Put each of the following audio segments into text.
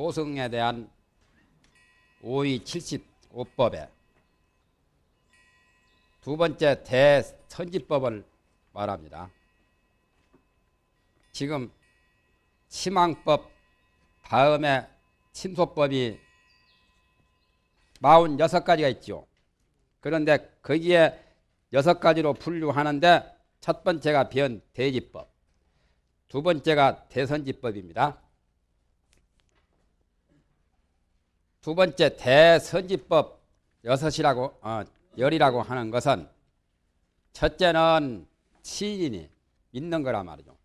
소송에 대한 5위 75법에 두 번째 대선지법을 말합니다. 지금 치망법 다음에 침소법이 46가지가 있죠. 그런데 거기에 여섯 가지로 분류하는데 첫 번째가 변대지법, 두 번째가 대선지법입니다. 두 번째 대선지법 여섯이라고 어, 열이라고 하는 것은 첫째는 시인이 믿는 거란 말이죠.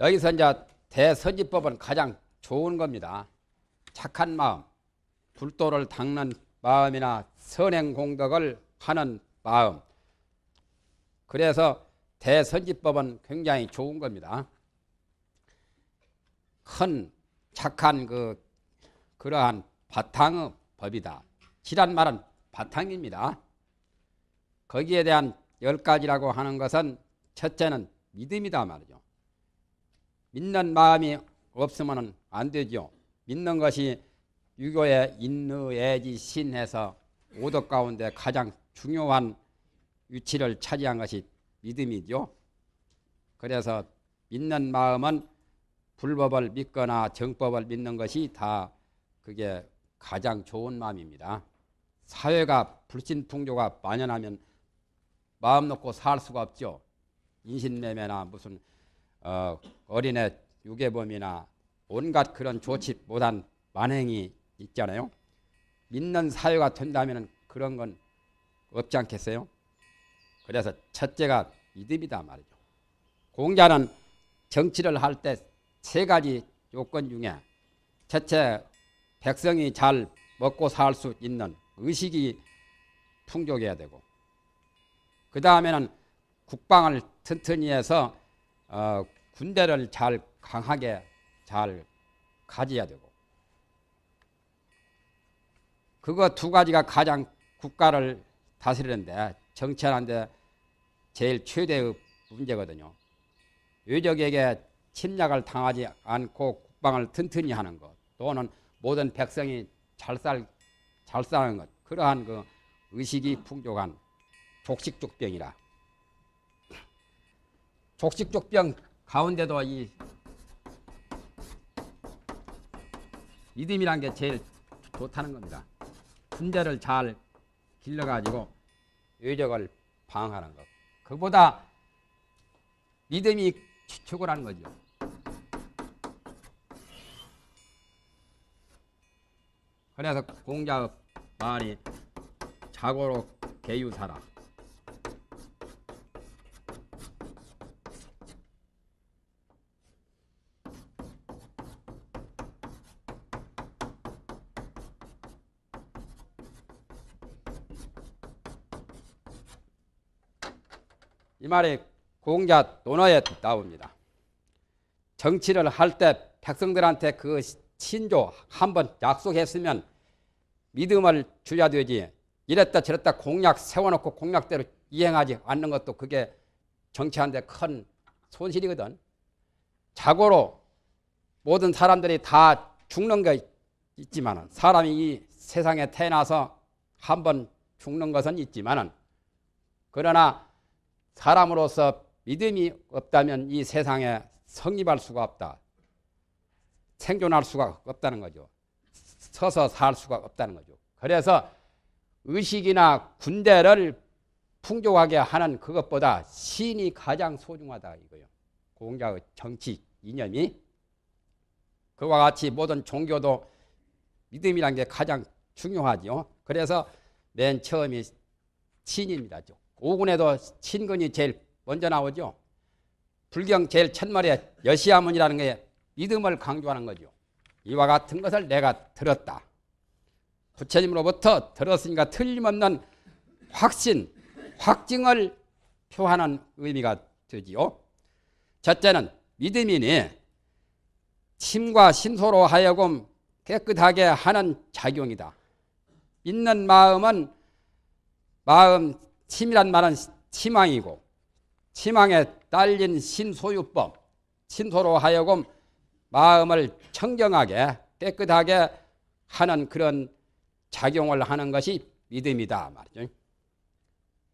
여기서 이제 대선지법은 가장 좋은 겁니다. 착한 마음, 불도를 닦는 마음이나 선행 공덕을 하는 마음. 그래서 대선지법은 굉장히 좋은 겁니다. 큰 착한 그 그러한 바탕의 법이다. 지란 말은 바탕입니다. 거기에 대한 열 가지라고 하는 것은 첫째는 믿음이다 말이죠. 믿는 마음이 없으면 안 되죠. 믿는 것이 유교의 인의애지 신해서 오덕 가운데 가장 중요한 위치를 차지한 것이 믿음이죠. 그래서 믿는 마음은 불법을 믿거나 정법을 믿는 것이 다 그게 가장 좋은 마음입니다. 사회가 불신풍조가 만연하면 마음 놓고 살 수가 없죠. 인신매매나 무슨 어, 어린애 유괴범이나 온갖 그런 조치 못한 만행이 있잖아요. 믿는 사회가 된다면 그런 건 없지 않겠어요? 그래서 첫째가 믿음이다 말이죠. 공자는 정치를 할 때 세 가지 요건 중에 첫째 백성이 잘 먹고 살 수 있는 의식이 풍족해야 되고 그 다음에는 국방을 튼튼히 해서 어, 군대를 잘 강하게 잘 가져야 되고 그거 두 가지가 가장 국가를 다스리는데 정치하는데 제일 최대의 문제거든요. 외적에게 침략을 당하지 않고 국방을 튼튼히 하는 것 또는 모든 백성이 잘 살, 잘 사는 것. 그러한 그 의식이 음. 풍족한 족식족병이라. 족식족병 가운데도 이 믿음이란 게 제일 좋다는 겁니다. 순자를 잘 길러가지고 외적을 방하는 것. 그보다 믿음이 최고라는 거죠. 그래서 공자의 말이 자고로 개유사라. 이 말이 공자 논어에 나옵니다. 정치를 할 때 백성들한테 그 신조 한 번 약속했으면 믿음을 주야 되지. 이랬다 저랬다 공약 세워놓고 공약대로 이행하지 않는 것도 그게 정치하데큰 손실이거든. 자고로 모든 사람들이 다 죽는 거 있지만 사람이 이 세상에 태어나서 한 번 죽는 것은 있지만 그러나 사람으로서 믿음이 없다면 이 세상에 성립할 수가 없다. 생존할 수가 없다는 거죠. 서서 살 수가 없다는 거죠. 그래서 의식이나 군대를 풍족하게 하는 그것보다 신이 가장 소중하다 이거요. 예 공자의 정치 이념이 그와 같이 모든 종교도 믿음이란 게 가장 중요하죠. 그래서 맨 처음이 신입니다. 오군에도 신근이 제일 먼저 나오죠. 불경 제일 첫말에 여시아문이라는 게 믿음을 강조하는 거죠. 이와 같은 것을 내가 들었다. 부처님으로부터 들었으니까 틀림없는 확신, 확증을 표하는 의미가 되지요. 첫째는 믿음이니 침과 신소로 하여금 깨끗하게 하는 작용이다. 믿는 마음은 마음 침이란 말은 침망이고 침망에 딸린 신소유법, 신소로 하여금 마음을 청정하게 깨끗하게 하는 그런 작용을 하는 것이 믿음이다 말이죠.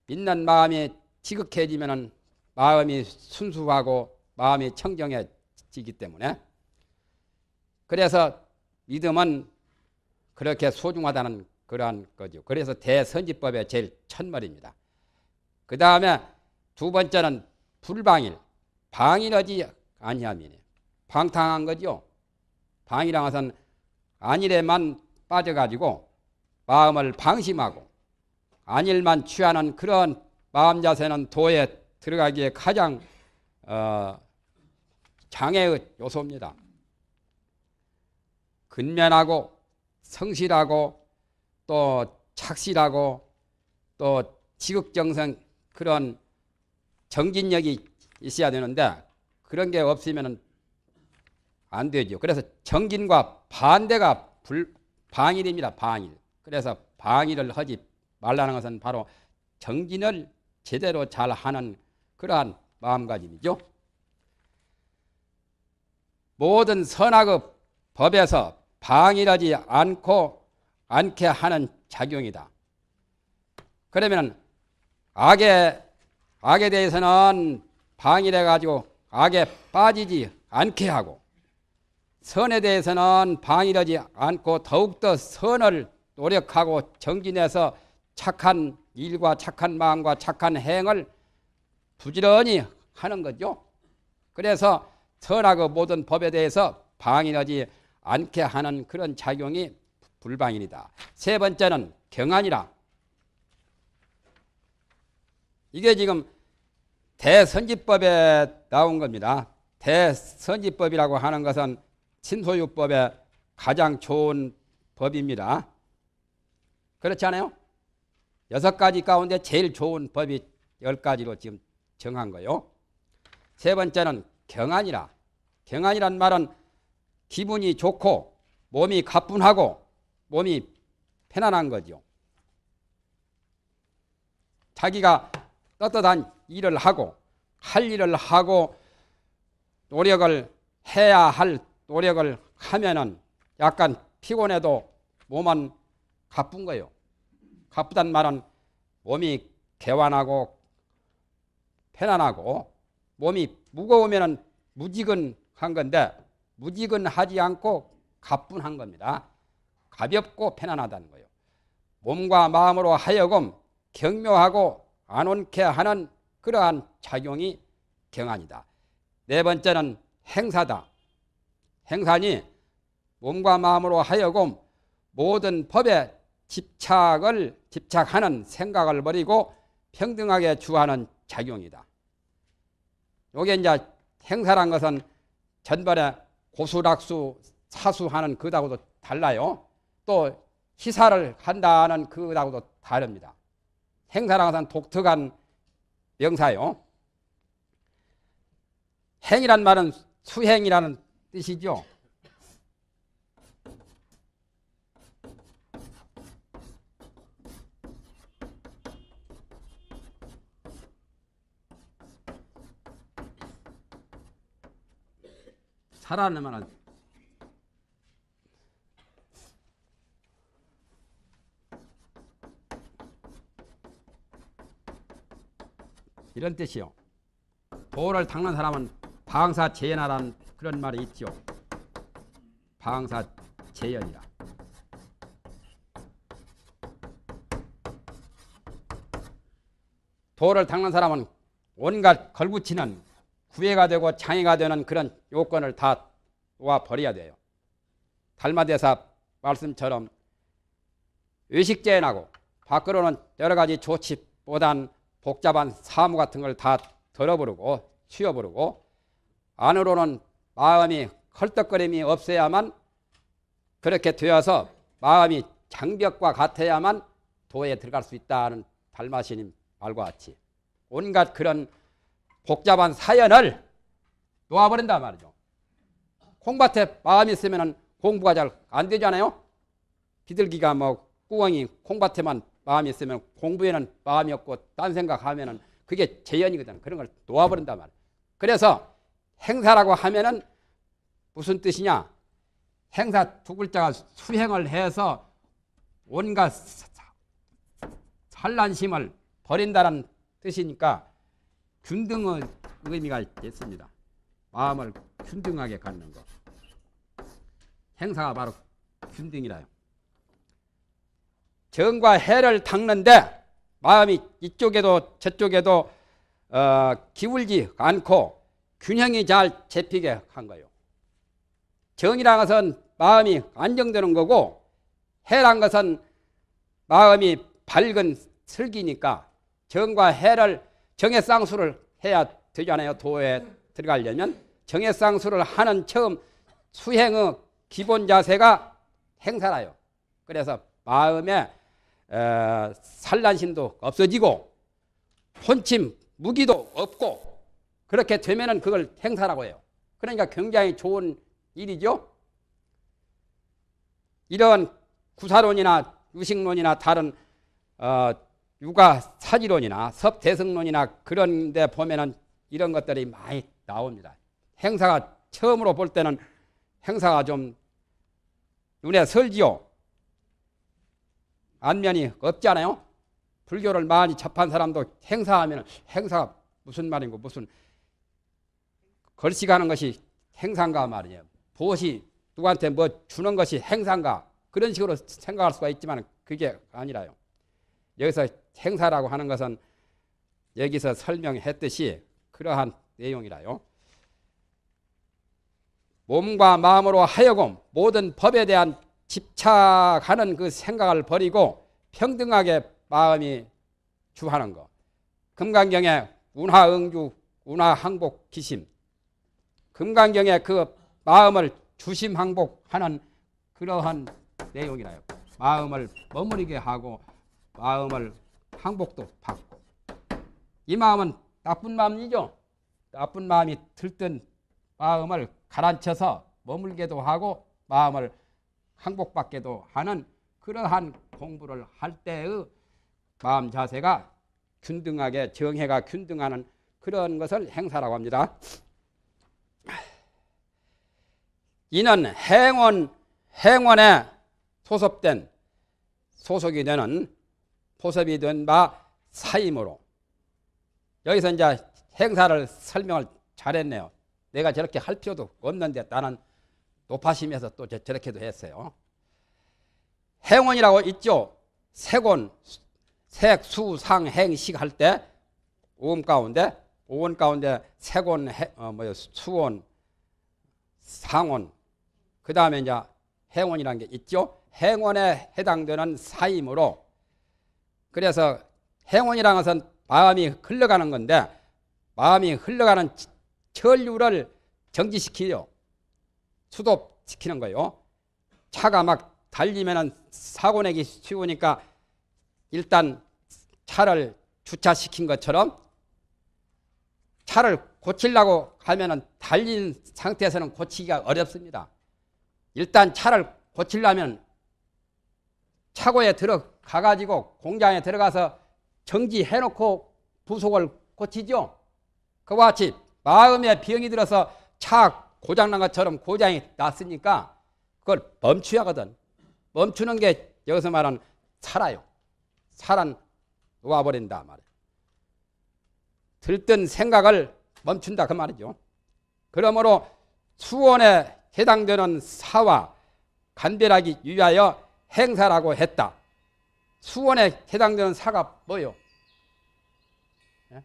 믿는 마음이 지극해지면은 마음이 순수하고 마음이 청정해지기 때문에 그래서 믿음은 그렇게 소중하다는 그러한 거죠. 그래서 대선지법의 제일 첫말입니다. 그 다음에 두 번째는 불방일, 방일하지 아니함이네요. 방탕한 거죠. 방이란 것은 안일에만 빠져가지고 마음을 방심하고 안일만 취하는 그런 마음 자세는 도에 들어가기에 가장 어, 장애의 요소입니다. 근면하고 성실하고 또 착실하고 또 지극정성 그런 정진력이 있어야 되는데 그런 게 없으면 안 되죠. 그래서 정진과 반대가 불, 방일입니다. 방일. 그래서 방일을 하지 말라는 것은 바로 정진을 제대로 잘 하는 그러한 마음가짐이죠. 모든 선악의 법에서 방일하지 않고 않게 하는 작용이다. 그러면 악에 악에 대해서는 방일해 가지고 악에 빠지지 않게 하고 선에 대해서는 방이하지 않고 더욱더 선을 노력하고 정진해서 착한 일과 착한 마음과 착한 행을 부지런히 하는 거죠. 그래서 선하고 모든 법에 대해서 방인하지 않게 하는 그런 작용이 불방인이다. 세 번째는 경안이라. 이게 지금 대선지법에 나온 겁니다. 대선지법이라고 하는 것은 신소유법의 가장 좋은 법입니다. 그렇지 않아요? 여섯 가지 가운데 제일 좋은 법이 열 가지로 지금 정한 거요. 세 번째는 경안이라. 경안이란 말은 기분이 좋고 몸이 가뿐하고 몸이 편안한 거죠. 자기가 떳떳한 일을 하고 할 일을 하고 노력을 해야 할 노력을 하면은 약간 피곤해도 몸은 가쁜 거예요. 가쁘단 말은 몸이 개완하고 편안하고 몸이 무거우면은 무지근한 건데 무지근하지 않고 가뿐한 겁니다. 가볍고 편안하다는 거예요. 몸과 마음으로 하여금 경묘하고 안온케 하는 그러한 작용이 경안이다. 네 번째는 행사다. 행사니 몸과 마음으로 하여금 모든 법에 집착을 집착하는 생각을 버리고 평등하게 주하는 작용이다. 요게 이제 행사란 것은 전번에 고수락수 사수하는 그다고도 달라요. 또 시사를 한다는 그다고도 다릅니다. 행사란 것은 독특한 명사요. 행이란 말은 수행이라는 뜻이죠. 살아남아라. 이런 뜻이요. 도를 닦는 사람은 방사 재현하라는 그런 말이 있죠 방사 재현이라. 도를 닦는 사람은 온갖 걸구치는 구애가 되고 장애가 되는 그런 요건을 다 놓아 버려야 돼요. 달마대사 말씀처럼 의식제한하고 밖으로는 여러 가지 조치보단 복잡한 사무 같은 걸다 들어부르고 쉬어부르고 안으로는 마음이 헐떡거림이 없어야만 그렇게 되어서 마음이 장벽과 같아야만 도에 들어갈 수 있다는 달마시님 말과 같이 온갖 그런 복잡한 사연을 놓아버린다 말이죠. 콩밭에 마음이 있으면 공부가 잘 안 되잖아요. 비둘기가 뭐 꾸엉이 콩밭에만 마음이 있으면 공부에는 마음이 없고 딴생각하면 그게 재현이거든. 그런 걸 놓아버린다 말이에요. 그래서 행사라고 하면은 무슨 뜻이냐? 행사 두 글자가 수행을 해서 온갖 산란심을 버린다는 뜻이니까 균등의 의미가 있습니다. 마음을 균등하게 갖는 것. 행사가 바로 균등이라요. 정과 해를 닦는데 마음이 이쪽에도 저쪽에도 어, 기울지 않고 균형이 잘 잡히게 한 거예요. 정이란 것은 마음이 안정되는 거고 해란 것은 마음이 밝은 슬기니까 정과 해를 정의 쌍수를 해야 되잖아요. 도에 들어가려면 정의 쌍수를 하는 처음 수행의 기본 자세가 행사라요. 그래서 마음에 어, 산란심도 없어지고 혼침 무기도 없고 그렇게 되면은 그걸 행사라고 해요. 그러니까 굉장히 좋은 일이죠. 이런 구사론이나 유식론이나 다른 어, 육아 사지론이나 섭대승론이나 그런 데 보면은 이런 것들이 많이 나옵니다. 행사가 처음으로 볼 때는 행사가 좀 눈에 설지요. 안면이 없잖아요. 불교를 많이 접한 사람도 행사하면 행사가 무슨 말인고 무슨 걸치가는 것이 행상가 말이에요. 무엇 누구한테 뭐 주는 것이 행상가 그런 식으로 생각할 수가 있지만 그게 아니라요. 여기서 행사라고 하는 것은 여기서 설명했듯이 그러한 내용이라요. 몸과 마음으로 하여금 모든 법에 대한 집착하는 그 생각을 버리고 평등하게 마음이 주하는 것. 금강경에 운하응주, 운하항복 기심 금강경의 그 마음을 주심항복하는 그러한 내용이라요. 마음을 머무르게 하고 마음을 항복도 받고 이 마음은 나쁜 마음이죠. 나쁜 마음이 들뜬 마음을 가라앉혀서 머물게도 하고 마음을 항복받게도 하는 그러한 공부를 할 때의 마음 자세가 균등하게 정해가 균등하는 그런 것을 행사라고 합니다. 이는 행원, 행원에 소속된 소속이 되는 포섭이 된 바 사임으로 여기서 이제 행사를 설명을 잘했네요. 내가 저렇게 할 필요도 없는데 나는 높아심에서 또 저렇게도 했어요. 행원이라고 있죠. 세곤, 색, 수, 상, 행, 식할때 오음 가운데 오원 가운데 세곤, 어, 뭐요 수원, 상원, 그 다음에 이제 행원이라는 게 있죠. 행원에 해당되는 사이므로 그래서 행원이라는 것은 마음이 흘러가는 건데 마음이 흘러가는 전류를 정지시키요. 수도시키는 거예요. 차가 막 달리면 사고 내기 쉬우니까 일단 차를 주차시킨 것처럼 차를 고치려고 하면 달린 상태에서는 고치기가 어렵습니다. 일단 차를 고치려면 차고에 들어가가지고 공장에 들어가서 정지해놓고 부속을 고치죠. 그와 같이 마음에 병이 들어서 차 고장난 것처럼 고장이 났으니까 그걸 멈추야 하거든. 멈추는 게 여기서 말하는 살아요. 살아 놓아버린다 말이에요. 들뜬 생각을 멈춘다 그 말이죠. 그러므로 수원의 해당되는 사와 간별하기 위하여 행사라고 했다. 수원에 해당되는 사가 뭐요? 예?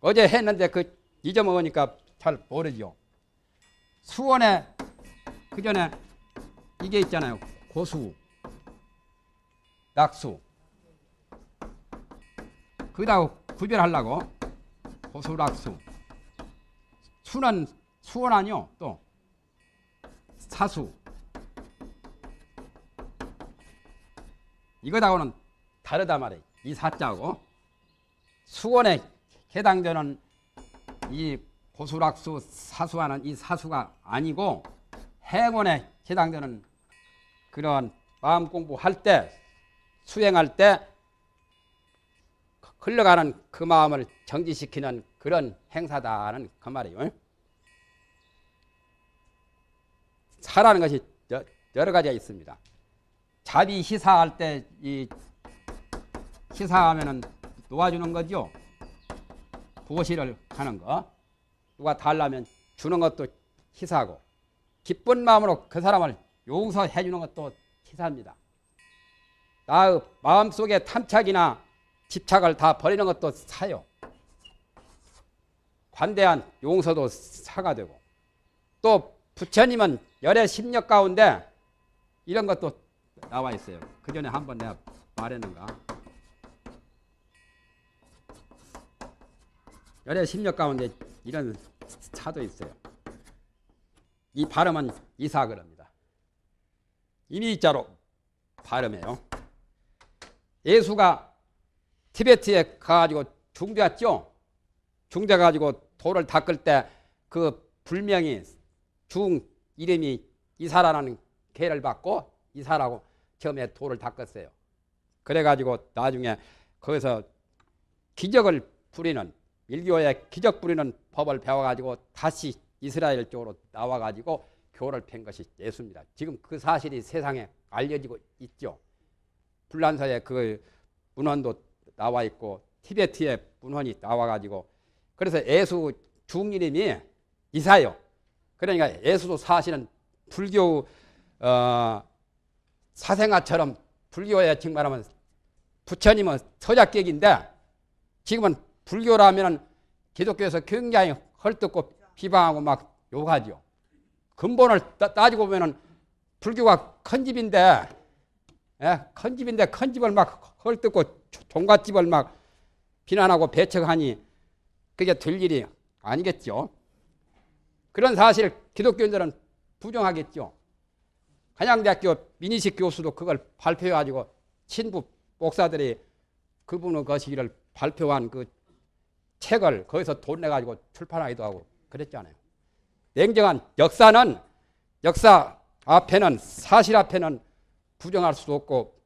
어제 했는데 그 잊어먹으니까 잘 모르죠. 수원에 그 전에 이게 있잖아요. 고수, 낙수. 그다음 구별하려고 고수, 낙수. 수는 수원 아니요. 또 사수. 이거다고는 다르다 말이에요. 이 사자고 수원에 해당되는 이 고수락수 사수하는 이 사수가 아니고 행원에 해당되는 그런 마음 공부할 때 수행할 때 흘러가는 그 마음을 정지시키는 그런 행사다는 그 말이에요. 사라는 것이 여러 가지가 있습니다. 자비 시사할 때이 시사하면은 놓아주는 거죠. 부시를 하는 거. 누가 달라면 주는 것도 시사고 기쁜 마음으로 그 사람을 용서해 주는 것도 시사입니다. 나의 마음속에 탐착이나 집착을 다 버리는 것도 사요. 관대한 용서도 사가되고 또 부처님은 열의 십력 가운데 이런 것도 나와 있어요. 그 전에 한번 내가 말했는가? 열의 십력 가운데 이런 차도 있어요. 이 발음은 이사그럽니다. 이미자로 발음해요. 예수가 티베트에 가가지고 중대했죠. 중대 가지고 돌을 닦을 때 그 불명이 중 이름이 이사라는 개를 받고 이사라고 처음에 돌을 닦았어요. 그래가지고 나중에 거기서 기적을 부리는 일교의 기적 부리는 법을 배워가지고 다시 이스라엘 쪽으로 나와가지고 교를 팬 것이 예수입니다. 지금 그 사실이 세상에 알려지고 있죠. 불란서에 그 문헌도 나와 있고 티베트의 문헌이 나와가지고 그래서 예수 중이님이 이사요. 그러니까 예수도 사실은 불교 어, 사생아처럼 불교에 지금 말하면 부처님은 서자격인데 지금은 불교라면 기독교에서 굉장히 헐뜯고 비방하고 막 욕하죠. 근본을 따, 지고 보면 불교가 큰 집인데 예? 큰 집인데 큰 집을 막 헐뜯고 종갓집을 막 비난하고 배척하니 그게 될 일이 아니겠죠. 그런 사실 기독교인들은 부정하겠죠. 한양대학교 민희식 교수도 그걸 발표해가지고 친부 목사들이 그분의 것이기를 그 발표한 그 책을 거기서 돈 내가지고 출판하기도 하고 그랬잖아요. 냉정한 역사는 역사 앞에는 사실 앞에는 부정할 수 없고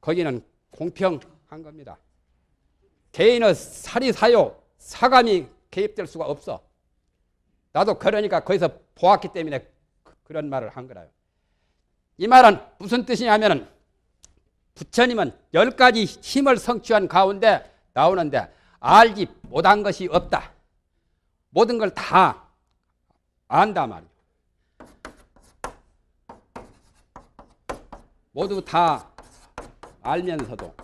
거기는 공평한 겁니다. 개인의 사리사욕 사감이 개입될 수가 없어. 나도 그러니까 거기서 보았기 때문에 그, 그런 말을 한 거라요. 이 말은 무슨 뜻이냐면 부처님은 열 가지 힘을 성취한 가운데 나오는데 알지 못한 것이 없다. 모든 걸 다 안다 말이야. 모두 다 알면서도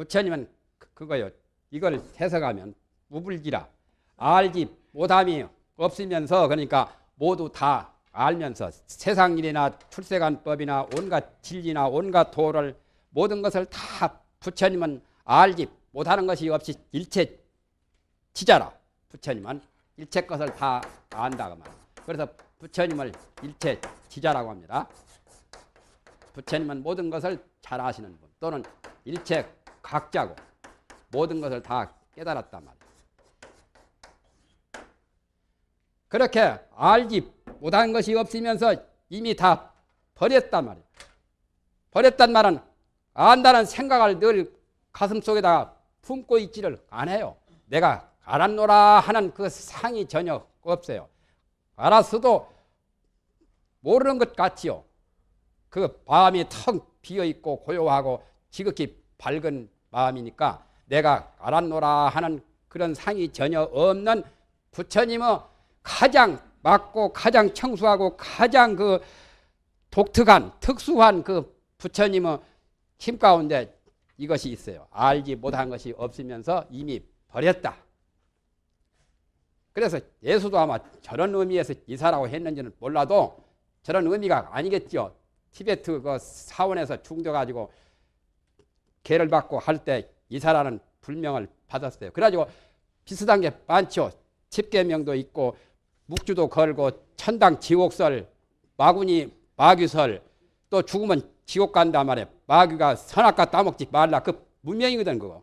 부처님은 그, 그거요. 이걸 해석하면 무불기라 알지 못함이 없으면서 그러니까 모두 다 알면서 세상 일이나 출세관 법이나 온갖 진리나 온갖 도를 모든 것을 다 부처님은 알지 못하는 것이 없이 일체 지자라 부처님은 일체 것을 다 안다고 말. 그래서 부처님을 일체 지자라고 합니다. 부처님은 모든 것을 잘 아시는 분 또는 일체 각자고 모든 것을 다 깨달았단 말이야. 그렇게 알지 못한 것이 없으면서 이미 다 버렸단 말이야. 버렸단 말은 안다는 생각을 늘 가슴속에다가 품고 있지를 않아요 내가 알았노라 하는 그 상이 전혀 없어요. 알았어도 모르는 것 같지요. 그 밤이 텅 비어있고 고요하고 지극히 밝은 마음이니까 내가 알았노라 하는 그런 상이 전혀 없는 부처님의 가장 맞고 가장 청수하고 가장 그 독특한 특수한 그 부처님의 힘 가운데 이것이 있어요. 알지 못한 것이 없으면서 이미 버렸다. 그래서 예수도 아마 저런 의미에서 이사라고 했는지는 몰라도 저런 의미가 아니겠죠. 티베트 그 사원에서 중도 가지고 개를 받고 할 때 이사라는 불명을 받았어요. 그래가지고 비슷한 게 많죠. 집계명도 있고 묵주도 걸고 천당 지옥설 마군이 마귀설 또 죽으면 지옥 간다 말에 마귀가 선악과 따먹지 말라 그 문명이거든 그거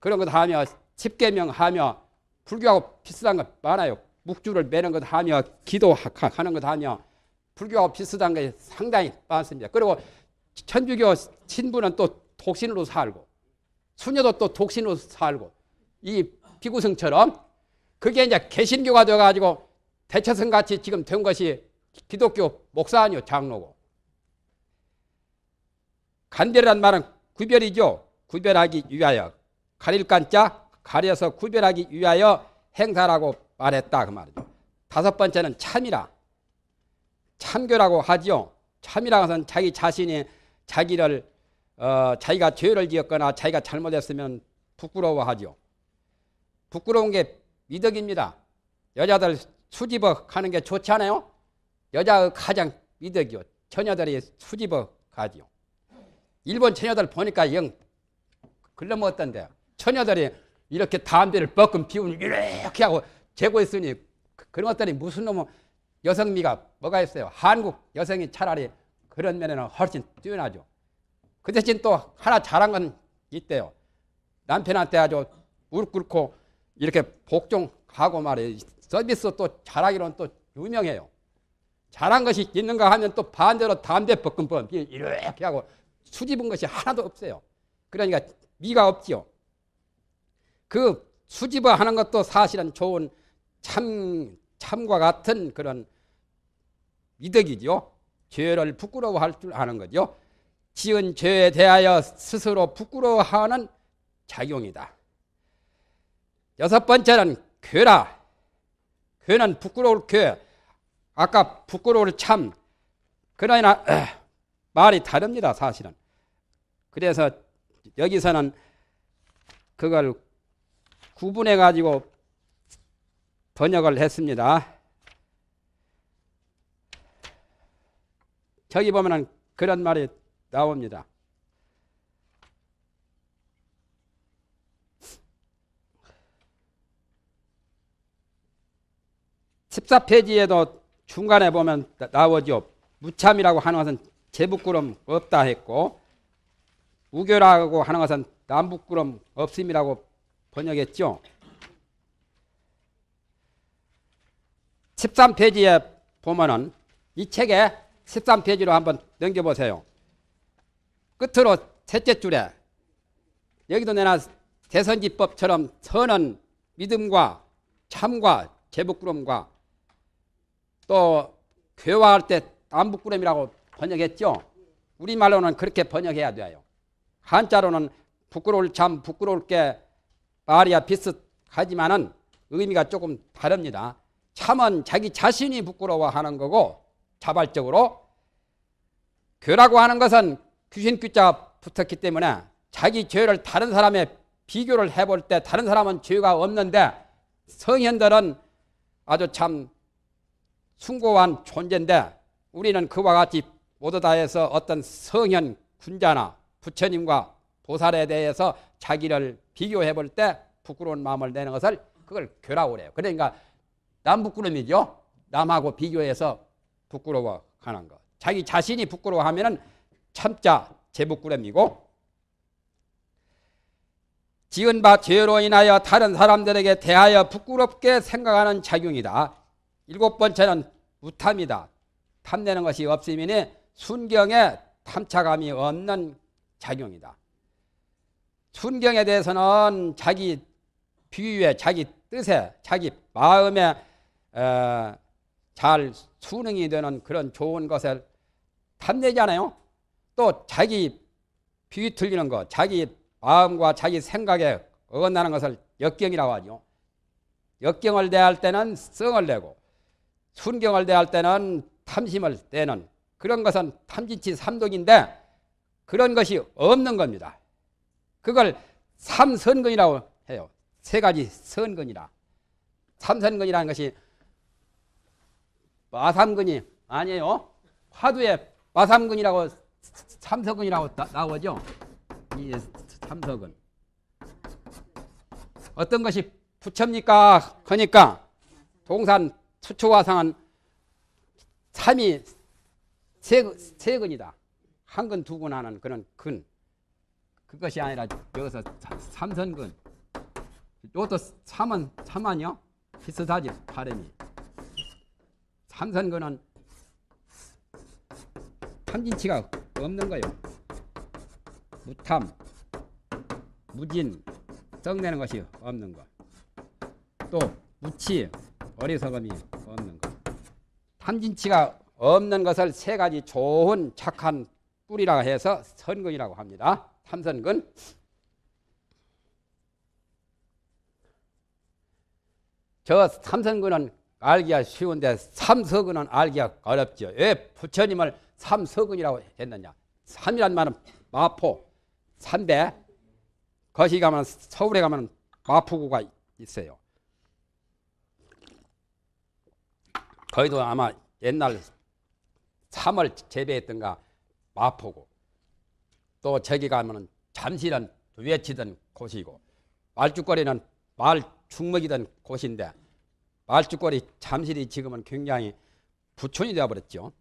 그런 것 하며 집계명 하며 불교하고 비슷한 것 많아요 묵주를 매는 것 하며 기도하는 것 하며 불교하고 비슷한 게 상당히 많습니다 그리고 천주교 신부는 또 독신으로 살고 수녀도 또 독신으로 살고 이 비구성처럼 그게 이제 개신교가 되어가지고 대처성 같이 지금 된 것이 기독교 목사 아니요 장로고 간별이란 말은 구별이죠 구별하기 위하여 가릴 간자 가려서 구별하기 위하여 행사라고 말했다 그 말이죠 다섯 번째는 참이라 참교라고 하지요 참이라는 것은 자기 자신이 자기를 어, 자기가 죄를 지었거나 자기가 잘못했으면 부끄러워하죠. 부끄러운 게 미덕입니다. 여자들 수집어 가는 게 좋지 않아요? 여자의 가장 미덕이요. 처녀들이 수집어 가지요. 일본 처녀들 보니까 영 글러먹었던데 처녀들이 이렇게 담배를 뻐끔 피우는 이렇게 하고 재고 있으니 그, 그런 것들이 무슨 놈의 여성미가 뭐가 있어요. 한국 여성이 차라리 그런 면에는 훨씬 뛰어나죠. 그 대신 또 하나 잘한 건 있대요. 남편한테 아주 무릎 꿇고 이렇게 복종하고 말이에요. 서비스 또 잘하기로는 또 유명해요. 잘한 것이 있는가 하면 또 반대로 담배 벗금법 이렇게 하고 수집은 것이 하나도 없어요. 그러니까 미가 없지요. 그 수집을 하는 것도 사실은 좋은 참, 참과 같은 그런 이득이죠. 죄를 부끄러워할 줄 아는 거죠. 지은 죄에 대하여 스스로 부끄러워하는 작용이다. 여섯 번째는 괴라. 괴는 부끄러울 괴. 아까 부끄러울 참. 그러나 말이 다릅니다, 사실은. 그래서 여기서는 그걸 구분해 가지고 번역을 했습니다. 저기 보면은 그런 말이 나옵니다. 십사 페이지에도 중간에 보면 나오죠. 무참이라고 하는 것은 재부끄럼 없다 했고 우교라고 하는 것은 남부끄럼 없음이라고 번역했죠. 13페이지에 보면은 이 책에 13페이지로 한번 넘겨보세요. 끝으로 셋째 줄에 여기도 내나 대선지법처럼 선은 믿음과 참과 재부끄럼과 또 괴화할 때 안부끄럼이라고 번역했죠. 우리말로는 그렇게 번역해야 돼요. 한자로는 부끄러울 참 부끄러울 게 말이야 비슷하지만은 의미가 조금 다릅니다. 참은 자기 자신이 부끄러워하는 거고 자발적으로 괴라고 하는 것은 귀신 귀자 붙었기 때문에 자기 죄를 다른 사람에 비교를 해볼 때 다른 사람은 죄가 없는데 성현들은 아주 참 숭고한 존재인데 우리는 그와 같이 모두 다해서 어떤 성현 군자나 부처님과 보살에 대해서 자기를 비교해 볼 때 부끄러운 마음을 내는 것을 그걸 괴라고 그래요. 그러니까 남 부끄러움이죠. 남하고 비교해서 부끄러워하는 것. 자기 자신이 부끄러워하면 참자 제복구러이고 지은 바 죄로 인하여 다른 사람들에게 대하여 부끄럽게 생각하는 작용이다. 일곱 번째는 무탐이다. 탐내는 것이 없음이니 순경에 탐차감이 없는 작용이다. 순경에 대해서는 자기 비유에 자기 뜻에 자기 마음에 에, 어, 잘 수능이 되는 그런 좋은 것을 탐내잖아요. 또 자기 비위 틀리는 것, 자기 마음과 자기 생각에 어긋나는 것을 역경이라고 하죠. 역경을 대할 때는 성을 내고 순경을 대할 때는 탐심을 때는 그런 것은 탐진치 삼독인데 그런 것이 없는 겁니다. 그걸 삼선근이라고 해요. 세 가지 선근이라. 삼선근이라는 것이 마삼근이 아니에요. 화두에 마삼근이라고 참석은이 나오죠. 이 삼석은 어떤 것이 부처입니까? 그러니까 동산 수초화상은 삼이 세, 근이다. 한 근, 두근 하는 그런 근. 그것이 아니라 여기서 삼선근. 이것도 삼은, 삼만요 비슷하지, 발음이. 삼선근은 삼진치가 없는가요? 무탐, 무진, 성내는 것이 없는 것. 또 무치, 어리석음이 없는 것. 탐진치가 없는 것을 세 가지 좋은 착한 뿌리라 해서 선근이라고 합니다. 탐선근. 저 삼선근은 알기가 쉬운데 삼서근은 알기가 어렵죠. 왜 예, 부처님을 삼서근이라고 했느냐. 삼이란 말은 마포, 삼대, 거시 가면 서울에 가면 마포구가 있어요. 거기도 아마 옛날 3월 재배했던가 마포고 또 저기 가면 잠실은 외치던 곳이고 말죽거리는 말 죽먹이던 곳인데 말죽거리 잠실이 지금은 굉장히 부촌이 되어버렸죠.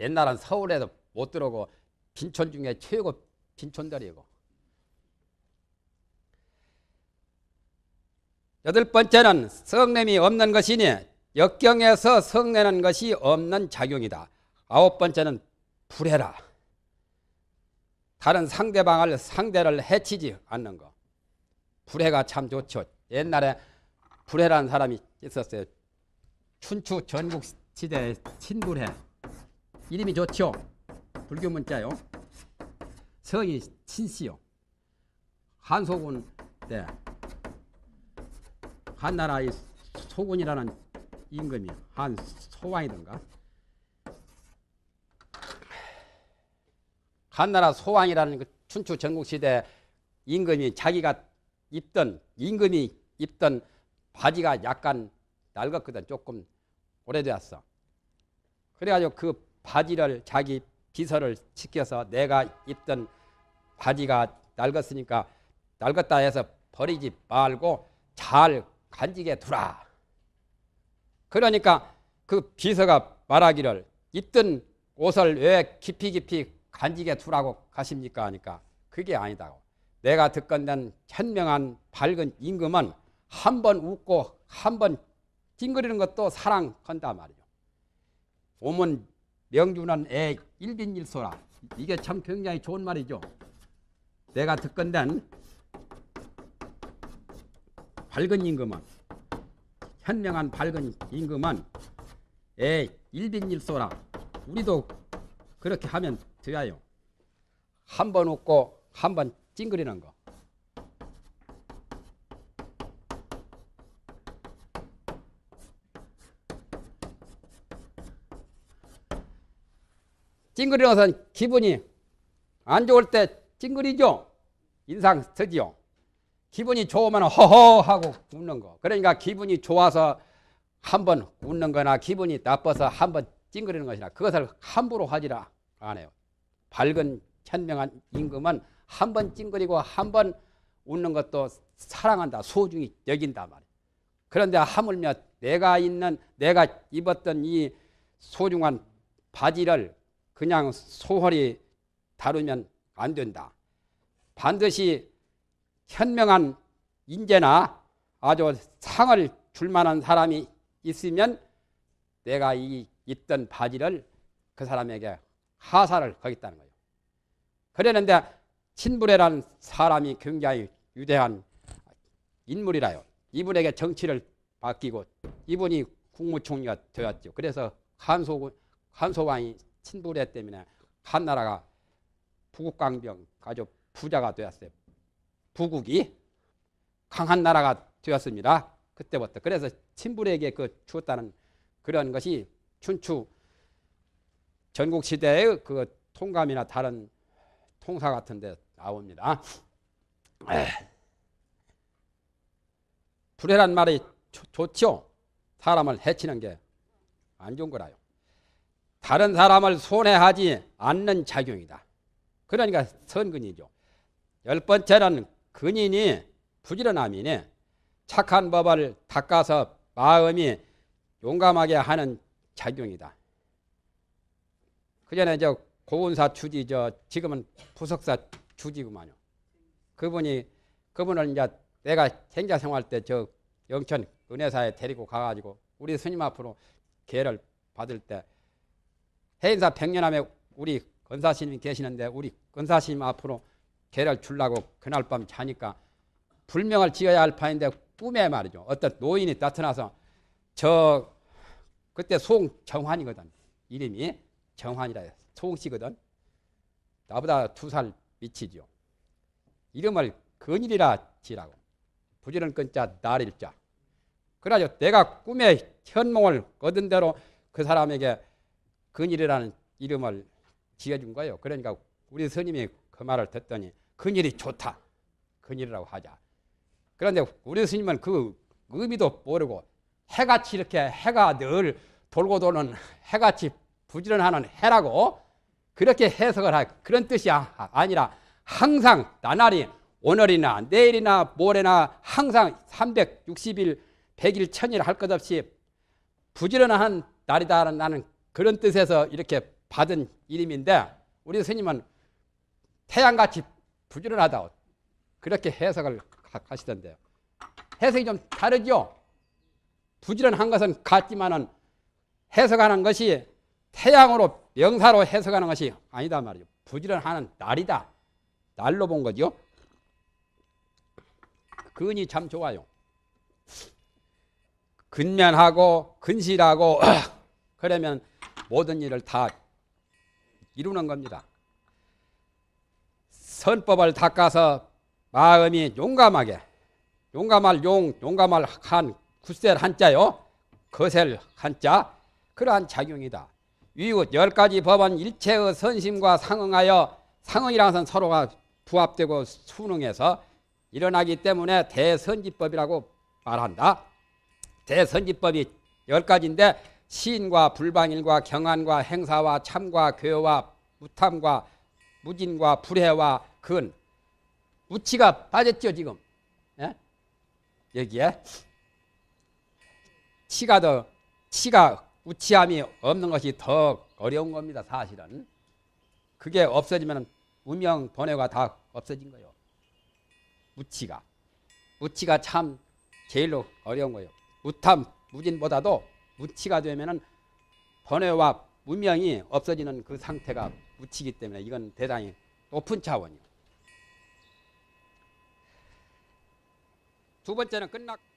옛날엔 서울에도 못 들어오고 빈촌 중에 최고 빈촌들이고 여덟 번째는 성냄이 없는 것이니 역경에서 성내는 것이 없는 작용이다. 아홉 번째는 불해라. 다른 상대방을 상대를 해치지 않는 거. 불해가 참 좋죠. 옛날에 불해라는 사람이 있었어요. 춘추 전국 시대의 친불해 이름이 좋죠. 불교 문자요. 성이 친씨요. 한소군 때 한나라의 소군이라는 임금이 한 소왕이던가 한나라 소왕이라는 그 춘추 전국시대 임금이 자기가 입던 임금이 입던 바지가 약간 낡았거든 조금 오래되었어 그래가지고 그 바지를 자기 비서를 지켜서 내가 입던 바지가 낡았으니까 낡았다 해서 버리지 말고 잘 간직해 두라. 그러니까 그 비서가 말하기를 입던 옷을 왜 깊이 깊이 간직해 두라고 가십니까 하니까 그게 아니다고. 내가 듣건된 현명한 밝은 임금은 한 번 웃고 한 번 찡그리는 것도 사랑한다 말이죠. 몸은 명주는 애 일빈일소라 이게 참 굉장히 좋은 말이죠. 내가 듣건댄 밝은 임금은 현명한 밝은 임금은 애 일빈일소라 우리도 그렇게 하면 돼요. 한 번 웃고 한 번 찡그리는 거. 찡그리는 것은 기분이 안 좋을 때 찡그리죠. 인상 쓰지요. 기분이 좋으면 허허하고 웃는 거. 그러니까 기분이 좋아서 한번 웃는 거나 기분이 나빠서 한번 찡그리는 것이나 그것을 함부로 하지라 안 해요. 밝은 현명한 임금은 한 번 찡그리고 한번 웃는 것도 사랑한다. 소중히 여긴다 말이에요. 그런데 하물며 내가 있는 내가 입었던 이 소중한 바지를 그냥 소홀히 다루면 안 된다. 반드시 현명한 인재나 아주 상을 줄 만한 사람이 있으면 내가 이 입던 바지를 그 사람에게 하사를 거겠다는 거예요. 그러는데 친부레라는 사람이 굉장히 유대한 인물이라요. 이분에게 정치를 맡기고 이분이 국무총리가 되었죠. 그래서 한소, 한소광이 친부레 때문에 한나라가 부국강병 아주 부자가 되었어요. 부국이 강한 나라가 되었습니다. 그때부터 그래서 친부에게 그 주었다는 그런 것이 춘추 전국 시대의 그 통감이나 다른 통사 같은 데 나옵니다. 불해란 말이 좋죠. 사람을 해치는 게 안 좋은 거라요. 다른 사람을 손해하지 않는 작용이다. 그러니까 선근이죠. 열 번째는 근인이 부지런함이니 착한 법을 닦아서 마음이 용감하게 하는 작용이다. 그 전에 저 고운사 추지 저 지금은 부석사 추지구만요. 그분이 그분을 이제 내가 행자 생활 때 저 영천 은혜사에 데리고 가가지고 우리 스님 앞으로 계를 받을 때 해인사 백년함에 우리 건사스님이 계시는데 우리 건사스님 앞으로 개를 주려고 그날 밤 자니까 불명을 지어야 할 판인데 꿈에 말이죠. 어떤 노인이 나타나서 저 그때 송정환이거든. 이름이 정환이라 해서 송씨거든. 나보다 두 살 미치지요. 이름을 근일이라 지라고. 부지런 끈자 날일자. 그래가지고 내가 꿈에 현몽을 얻은 대로 그 사람에게 근일이라는 이름을 지어준 거예요. 그러니까 우리 스님이 그 말을 듣더니 근일이 좋다. 근일이라고 하자. 그런데 우리 스님은 그 의미도 모르고 해같이 이렇게 해가 늘 돌고 도는 해같이 부지런하는 해라고 그렇게 해석을 할 그런 뜻이 아, 아니라 항상 나날이 오늘이나 내일이나 모레나 항상 360일, 100일, 1000일 할 것 없이 부지런한 날이다라는 그런 뜻에서 이렇게 받은 이름인데 우리 스님은 태양같이 부지런하다 그렇게 해석을 하시던데요. 해석이 좀 다르죠. 부지런한 것은 같지만은 해석하는 것이 태양으로 명사로 해석하는 것이 아니다 말이죠. 부지런하는 날이다. 날로 본 거죠. 근이 참 좋아요. 근면하고 근실하고 그러면 모든 일을 다 이루는 겁니다. 선법을 닦아서 마음이 용감하게 용감할 용 용감할 한 굳셀 한자요 거셀 한자 그러한 작용이다. 위웃 열 가지 법은 일체의 선심과 상응하여 상응이라는 서로가 부합되고 순응해서 일어나기 때문에 대선지법이라고 말한다. 대선지법이 열 가지인데 시인과 불방일과 경안과 행사와 참과 괴와 무탐과 무진과 불해와 근 우치가 빠졌죠 지금 예? 여기에 치가 더 치가 우치함이 없는 것이 더 어려운 겁니다 사실은 그게 없어지면 운명 번뇌가 다 없어진 거예요 우치가 우치가 참 제일로 어려운 거예요 우탐 무진보다도 무치가 되면은 번외와 문명이 없어지는 그 상태가 무치기 때문에 이건 대단히 높은 차원이요. 두 번째는 끝났